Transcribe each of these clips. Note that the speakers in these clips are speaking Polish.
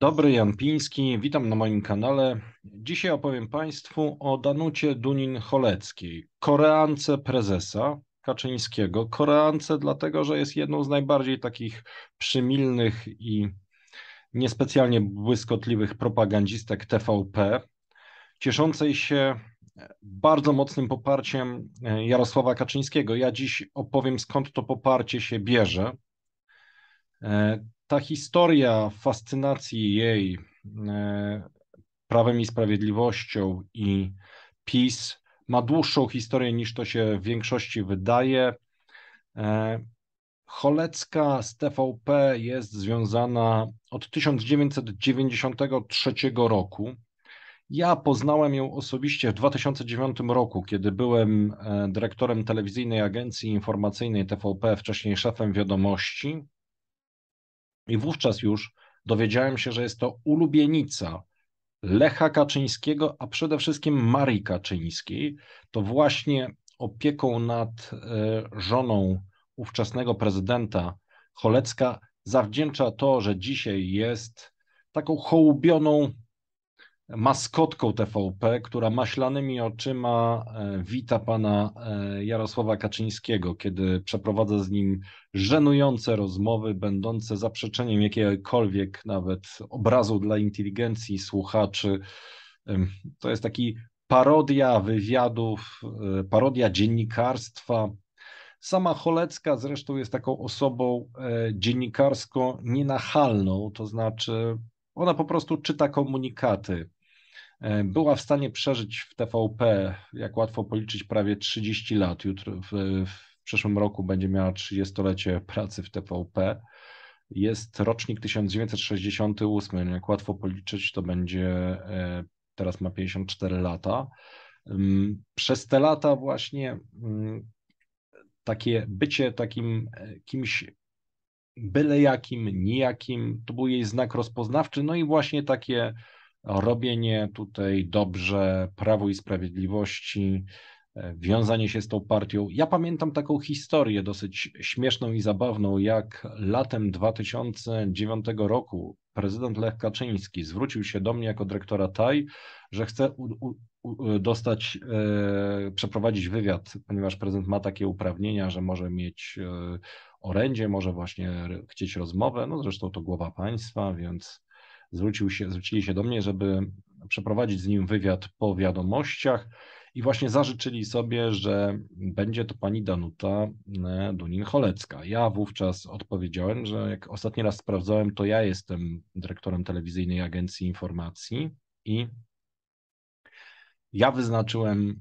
Dobry, Jan Piński, witam na moim kanale. Dzisiaj opowiem Państwu o Danucie Dunin-Choleckiej, koreance prezesa Kaczyńskiego. Koreance dlatego, że jest jedną z najbardziej takich przymilnych i niespecjalnie błyskotliwych propagandzistek TVP, cieszącej się bardzo mocnym poparciem e, Jarosława Kaczyńskiego. Ja dziś opowiem skąd to poparcie się bierze. E, ta historia fascynacji jej e, prawem i sprawiedliwością i PiS ma dłuższą historię niż to się w większości wydaje. E, Cholecka z TVP jest związana od 1993 roku. Ja poznałem ją osobiście w 2009 roku, kiedy byłem e, dyrektorem telewizyjnej agencji informacyjnej TVP, wcześniej szefem wiadomości. I wówczas już dowiedziałem się, że jest to ulubienica Lecha Kaczyńskiego, a przede wszystkim Marii Kaczyńskiej. To właśnie opieką nad e, żoną ówczesnego prezydenta Cholecka zawdzięcza to, że dzisiaj jest taką hołubioną maskotką TVP, która maślanymi oczyma e, wita pana e, Jarosława Kaczyńskiego, kiedy przeprowadza z nim żenujące rozmowy, będące zaprzeczeniem jakiegokolwiek nawet obrazu dla inteligencji słuchaczy. To jest taki parodia wywiadów, e, parodia dziennikarstwa. Sama Cholecka zresztą jest taką osobą dziennikarsko nienachalną, to znaczy ona po prostu czyta komunikaty E, była w stanie przeżyć w TVP, jak łatwo policzyć, prawie 30 lat. Jutro w, w przyszłym roku będzie miała 30-lecie pracy w TVP. Jest rocznik 1968, jak łatwo policzyć, to będzie e, teraz ma 54 lata. Mm, przez te lata właśnie mm, takie bycie takim e, kimś byle jakim, nijakim, to był jej znak rozpoznawczy, no i właśnie takie robienie tutaj dobrze Prawo i Sprawiedliwości, e, wiązanie się z tą partią. Ja pamiętam taką historię dosyć śmieszną i zabawną, jak latem 2009 roku prezydent Lech Kaczyński zwrócił się do mnie jako dyrektora TAI, że chce u, u, dostać, e, przeprowadzić wywiad, ponieważ prezydent ma takie uprawnienia, że może mieć e, orędzie, może właśnie chcieć rozmowę, no zresztą to głowa państwa, więc zwrócił się, zwrócili się do mnie, żeby przeprowadzić z nim wywiad po wiadomościach i właśnie zażyczyli sobie, że będzie to pani Danuta e, Dunin-Cholecka. Ja wówczas odpowiedziałem, że jak ostatni raz sprawdzałem, to ja jestem dyrektorem telewizyjnej agencji informacji i ja wyznaczyłem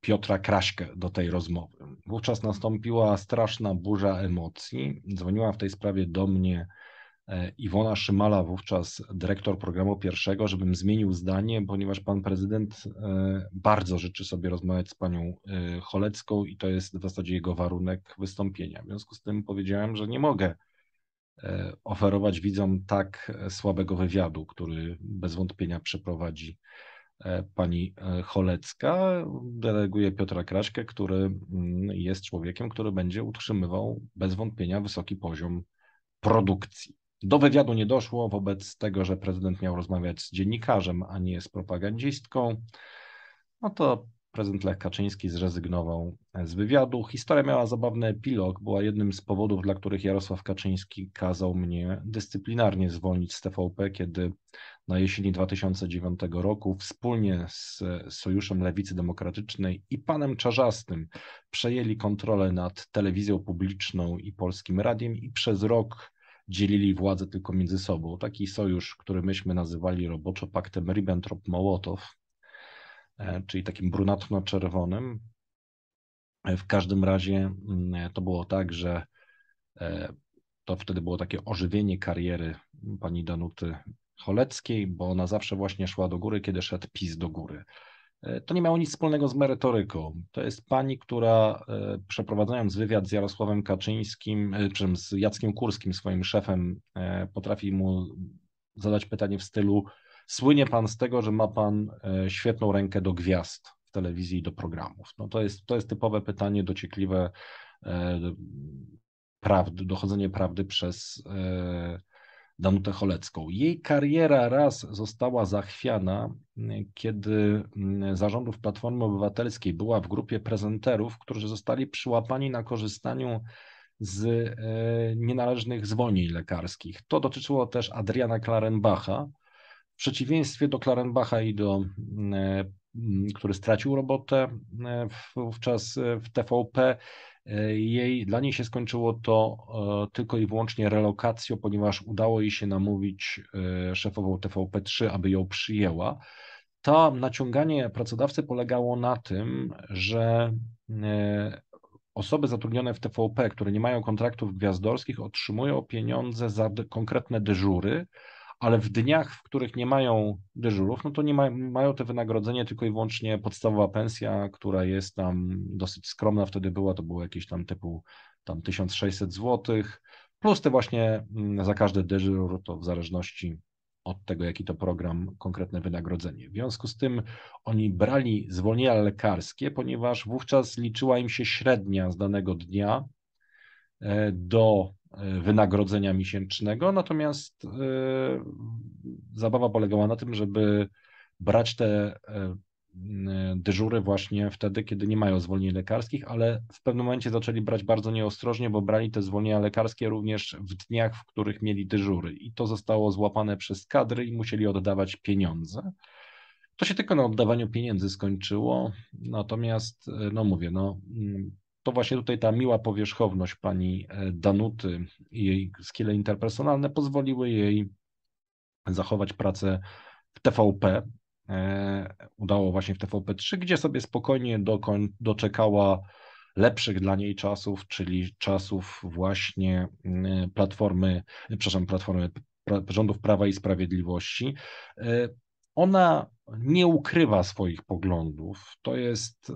Piotra Kraśkę do tej rozmowy. Wówczas nastąpiła straszna burza emocji. Dzwoniła w tej sprawie do mnie E, Iwona Szymala, wówczas dyrektor programu pierwszego, żebym zmienił zdanie, ponieważ pan prezydent e, bardzo życzy sobie rozmawiać z panią e, Cholecką i to jest w zasadzie jego warunek wystąpienia. W związku z tym powiedziałem, że nie mogę oferować widzom tak słabego wywiadu, który bez wątpienia przeprowadzi pani Cholecka. Deleguję Piotra Kraśkę, który mm, jest człowiekiem, który będzie utrzymywał bez wątpienia wysoki poziom produkcji. Do wywiadu nie doszło wobec tego, że prezydent miał rozmawiać z dziennikarzem, a nie z propagandzistką. No to prezydent Lech Kaczyński zrezygnował z wywiadu. Historia miała zabawny epilog, była jednym z powodów, dla których Jarosław Kaczyński kazał mnie dyscyplinarnie zwolnić z TVP, kiedy na jesieni 2009 roku wspólnie z Sojuszem Lewicy Demokratycznej i panem Czarzastym przejęli kontrolę nad telewizją publiczną i polskim radiem i przez rok dzielili władzę tylko między sobą. Taki sojusz, który myśmy nazywali roboczo paktem Ribbentrop-Mołotow, e, czyli takim brunatno-czerwonym. E, w każdym razie mm, e, to było tak, że to wtedy było takie ożywienie kariery pani Danuty Choleckiej, bo ona zawsze właśnie szła do góry, kiedy szedł PiS do góry. E, to nie miało nic wspólnego z merytoryką. To jest pani, która e, przeprowadzając wywiad z Jarosławem Kaczyńskim, czym e, z Jackiem Kurskim, swoim szefem, potrafi mu zadać pytanie w stylu: Słynie pan z tego, że ma pan świetną rękę do gwiazd w telewizji i do programów. No to, jest, to jest typowe pytanie dociekliwe, prawdy, dochodzenie prawdy przez Danutę Cholecką. Jej kariera raz została zachwiana, mm, kiedy mm, zarządów Platformy Obywatelskiej była w grupie prezenterów, którzy zostali przyłapani na korzystaniu z e, nienależnych zwolnień lekarskich. To dotyczyło też Adriana Klarenbacha. W przeciwieństwie do Klarenbacha i do mm, e, który stracił robotę e, wówczas w TVP, jej, dla niej się skończyło to e, tylko i wyłącznie relokacją, ponieważ udało jej się namówić e, szefową TVP3, aby ją przyjęła. To naciąganie pracodawcy polegało na tym, że e, osoby zatrudnione w TVP, które nie mają kontraktów gwiazdorskich, otrzymują pieniądze za konkretne dyżury, ale w dniach, w których nie mają dyżurów, no to nie ma, mają te wynagrodzenie tylko i wyłącznie podstawowa pensja, która jest tam dosyć skromna, wtedy była, to było jakieś tam typu tam 1600 zł, plus te właśnie mm, za każdy dyżur, to w zależności od tego, jaki to program, konkretne wynagrodzenie. W związku z tym oni brali zwolnienia lekarskie, ponieważ wówczas liczyła im się średnia z danego dnia e, do E, wynagrodzenia miesięcznego, natomiast e, zabawa polegała na tym, żeby brać te e, dyżury właśnie wtedy, kiedy nie mają zwolnień lekarskich, ale w pewnym momencie zaczęli brać bardzo nieostrożnie, bo brali te zwolnienia lekarskie również w dniach, w których mieli dyżury i to zostało złapane przez kadry i musieli oddawać pieniądze. To się tylko na oddawaniu pieniędzy skończyło, natomiast, no mówię, no to właśnie tutaj ta miła powierzchowność pani e, Danuty i jej skile interpersonalne pozwoliły jej zachować pracę w TVP. E, udało właśnie w TVP3, gdzie sobie spokojnie dokoń, doczekała lepszych dla niej czasów, czyli czasów właśnie e, platformy, przepraszam, platformy pra, rządów Prawa i Sprawiedliwości. Ona nie ukrywa swoich poglądów. To jest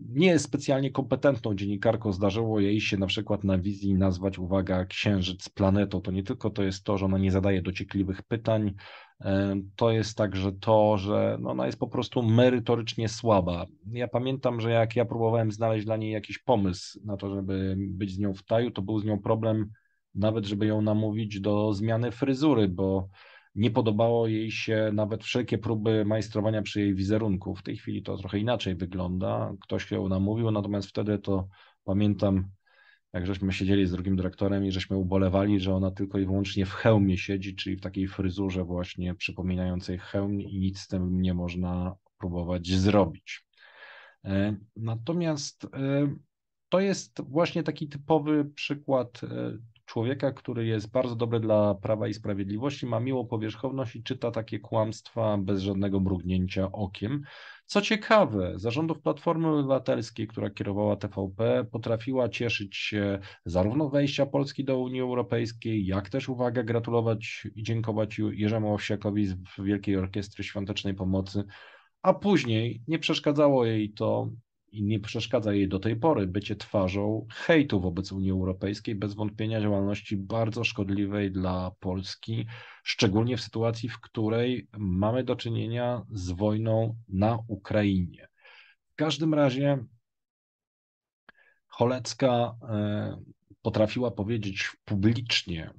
nie jest specjalnie kompetentną dziennikarką. Zdarzyło jej się na przykład na wizji nazwać, uwaga, księżyc planetą. To nie tylko to jest to, że ona nie zadaje dociekliwych pytań, e, to jest także to, że no, ona jest po prostu merytorycznie słaba. Ja pamiętam, że jak ja próbowałem znaleźć dla niej jakiś pomysł na to, żeby być z nią w taju, to był z nią problem nawet, żeby ją namówić do zmiany fryzury, bo nie podobało jej się nawet wszelkie próby majstrowania przy jej wizerunku. W tej chwili to trochę inaczej wygląda. Ktoś ją namówił, natomiast wtedy to pamiętam, jak żeśmy siedzieli z drugim dyrektorem i żeśmy ubolewali, że ona tylko i wyłącznie w hełmie siedzi, czyli w takiej fryzurze właśnie przypominającej hełm i nic z tym nie można próbować zrobić. E, natomiast e, to jest właśnie taki typowy przykład e, człowieka, który jest bardzo dobry dla prawa i sprawiedliwości, ma miłą powierzchowność i czyta takie kłamstwa bez żadnego mrugnięcia okiem. Co ciekawe, zarządów Platformy Obywatelskiej, która kierowała TVP, potrafiła cieszyć się zarówno wejścia Polski do Unii Europejskiej, jak też uwagę gratulować i dziękować Jerzemu Owsiakowi z Wielkiej Orkiestry Świątecznej Pomocy, a później nie przeszkadzało jej to, i nie przeszkadza jej do tej pory bycie twarzą hejtu wobec Unii Europejskiej, bez wątpienia działalności bardzo szkodliwej dla Polski, szczególnie w sytuacji, w której mamy do czynienia z wojną na Ukrainie. W każdym razie Cholecka e, potrafiła powiedzieć publicznie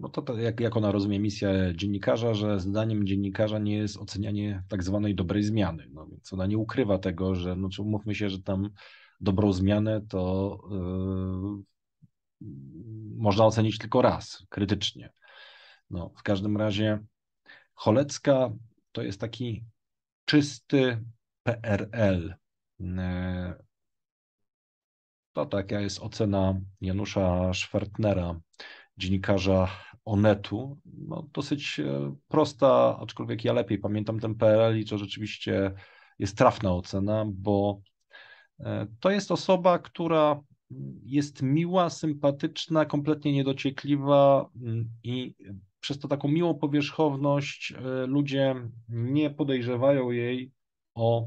no to, to jak, jak ona rozumie misję dziennikarza, że zdaniem dziennikarza nie jest ocenianie tak zwanej dobrej zmiany. No więc ona nie ukrywa tego, że no, czy umówmy się, że tam dobrą zmianę to yy, można ocenić tylko raz, krytycznie. No, w każdym razie Cholecka to jest taki czysty PRL. E, to taka jest ocena Janusza Schwertnera dziennikarza Onetu. No, dosyć e, prosta, aczkolwiek ja lepiej pamiętam ten PRL i to rzeczywiście jest trafna ocena, bo e, to jest osoba, która mm, jest miła, sympatyczna, kompletnie niedociekliwa mm, i przez to taką miłą powierzchowność e, ludzie nie podejrzewają jej o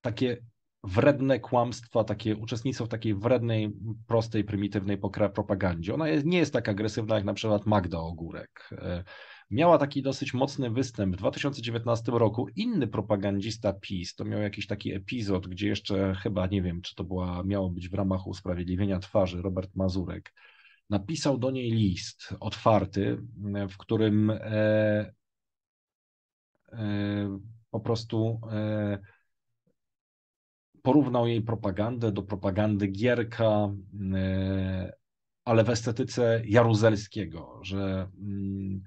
takie wredne kłamstwa, takie uczestnictwo w takiej wrednej, prostej, prymitywnej propagandzie. Ona jest, nie jest tak agresywna jak na przykład Magda Ogórek. E, miała taki dosyć mocny występ w 2019 roku. Inny propagandzista PiS to miał jakiś taki epizod, gdzie jeszcze chyba nie wiem, czy to była, miało być w ramach usprawiedliwienia twarzy Robert Mazurek. Napisał do niej list otwarty, mm, w którym e, e, po prostu. E, porównał jej propagandę do propagandy Gierka, e, ale w estetyce Jaruzelskiego, że mm,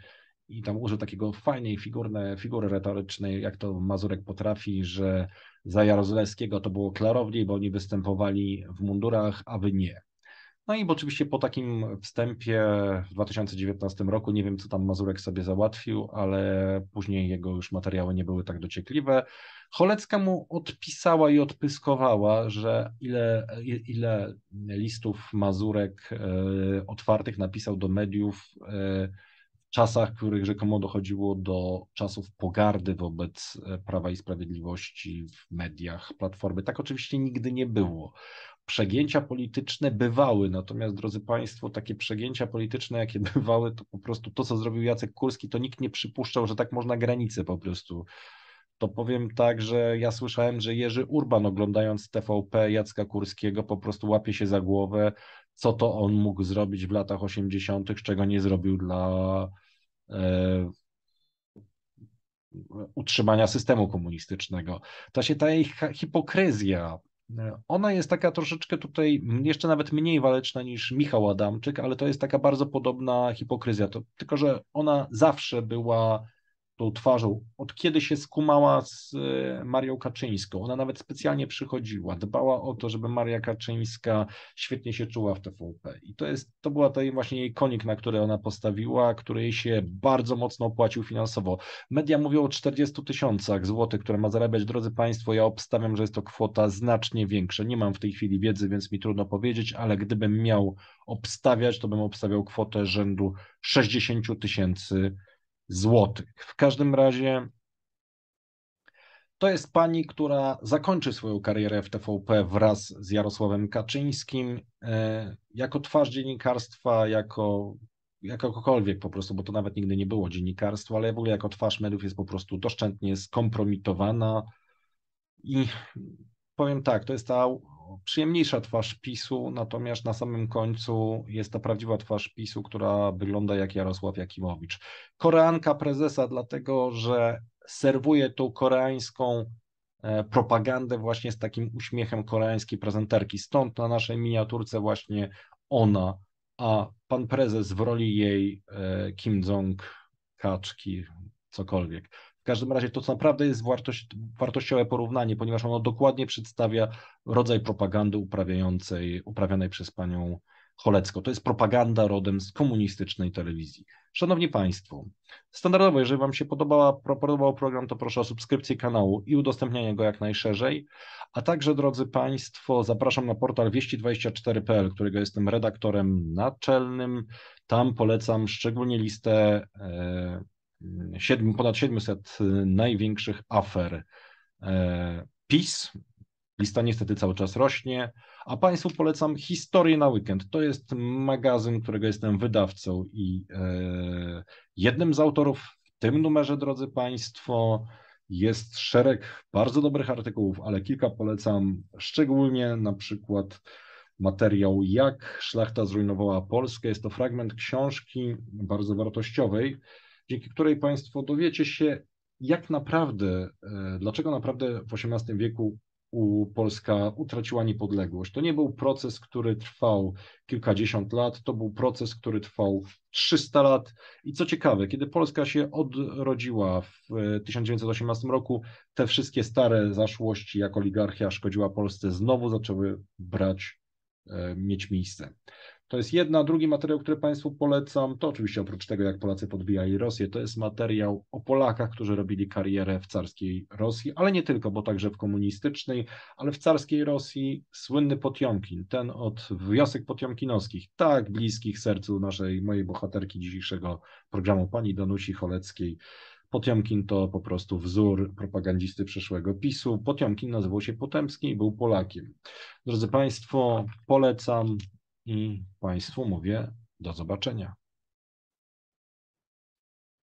i tam użył takiego fajnej figurne, figury retorycznej, jak to Mazurek potrafi, że za Jaruzelskiego to było klarowniej, bo oni występowali w mundurach, a wy nie. No i oczywiście po takim wstępie w 2019 roku, nie wiem co tam Mazurek sobie załatwił, ale później jego już materiały nie były tak dociekliwe. Cholecka mu odpisała i odpyskowała, że ile, ile listów Mazurek e, otwartych napisał do mediów e, w czasach, w których rzekomo dochodziło do czasów pogardy wobec e, Prawa i Sprawiedliwości w mediach Platformy. Tak oczywiście nigdy nie było przegięcia polityczne bywały, natomiast drodzy Państwo, takie przegięcia polityczne, jakie bywały, to po prostu to, co zrobił Jacek Kurski, to nikt nie przypuszczał, że tak można granice po prostu to powiem tak, że ja słyszałem, że Jerzy Urban oglądając TVP Jacka Kurskiego po prostu łapie się za głowę, co to on mógł zrobić w latach 80., czego nie zrobił dla e, utrzymania systemu komunistycznego. Ta się ta ich hipokryzja, e, ona jest taka troszeczkę tutaj jeszcze nawet mniej waleczna niż Michał Adamczyk, ale to jest taka bardzo podobna hipokryzja, to, tylko że ona zawsze była tą twarzą, od kiedy się skumała z e, Marią Kaczyńską. Ona nawet specjalnie przychodziła, dbała o to, żeby Maria Kaczyńska świetnie się czuła w TVP. I to, jest, to była tej właśnie jej konik, na który ona postawiła, który jej się bardzo mocno opłacił finansowo. Media mówią o 40 tysiącach złotych, które ma zarabiać. Drodzy Państwo, ja obstawiam, że jest to kwota znacznie większa. Nie mam w tej chwili wiedzy, więc mi trudno powiedzieć, ale gdybym miał obstawiać, to bym obstawiał kwotę rzędu 60 tysięcy złotych. W każdym razie to jest pani, która zakończy swoją karierę w TVP wraz z Jarosławem Kaczyńskim e, jako twarz dziennikarstwa, jako jakokolwiek po prostu, bo to nawet nigdy nie było dziennikarstwo, ale w ogóle jako twarz mediów jest po prostu doszczętnie skompromitowana i powiem tak, to jest ta przyjemniejsza twarz PiSu, natomiast na samym końcu jest ta prawdziwa twarz PiSu, która wygląda jak Jarosław Jakimowicz. Koreanka prezesa, dlatego że serwuje tą koreańską e, propagandę właśnie z takim uśmiechem koreańskiej prezenterki. Stąd na naszej miniaturce właśnie ona, a pan prezes w roli jej e, Kim Jong kaczki, cokolwiek. W każdym razie to, co naprawdę jest wartość, wartościowe porównanie, ponieważ ono dokładnie przedstawia rodzaj propagandy uprawiającej, uprawianej przez panią Cholecko. To jest propaganda rodem z komunistycznej telewizji. Szanowni Państwo, standardowo, jeżeli Wam się podobała, podobał program, to proszę o subskrypcję kanału i udostępnianie go jak najszerzej. A także, drodzy Państwo, zapraszam na portal wieści24.pl, którego jestem redaktorem naczelnym. Tam polecam szczególnie listę. E, 7, ponad 700 y, największych afer e, PiS. Lista niestety cały czas rośnie, a Państwu polecam Historię na weekend. To jest magazyn, którego jestem wydawcą i e, jednym z autorów w tym numerze, drodzy Państwo, jest szereg bardzo dobrych artykułów, ale kilka polecam szczególnie, na przykład materiał Jak szlachta zrujnowała Polskę. Jest to fragment książki bardzo wartościowej, dzięki której Państwo dowiecie się, jak naprawdę, e, dlaczego naprawdę w XVIII wieku Polska utraciła niepodległość. To nie był proces, który trwał kilkadziesiąt lat, to był proces, który trwał 300 lat. I co ciekawe, kiedy Polska się odrodziła w 1918 e, roku, te wszystkie stare zaszłości, jak oligarchia szkodziła Polsce, znowu zaczęły brać, e, mieć miejsce. To jest jedna, drugi materiał, który Państwu polecam, to oczywiście oprócz tego, jak Polacy podbijali Rosję, to jest materiał o Polakach, którzy robili karierę w carskiej Rosji, ale nie tylko, bo także w komunistycznej, ale w carskiej Rosji słynny Potiomkin, ten od wiosek potiomkinowskich, tak bliskich sercu naszej, mojej bohaterki dzisiejszego programu, pani Donusi Choleckiej. Potiomkin to po prostu wzór propagandisty przeszłego PiSu. Potiomkin nazywał się Potemski i był Polakiem. Drodzy Państwo, polecam i Państwu mówię do zobaczenia.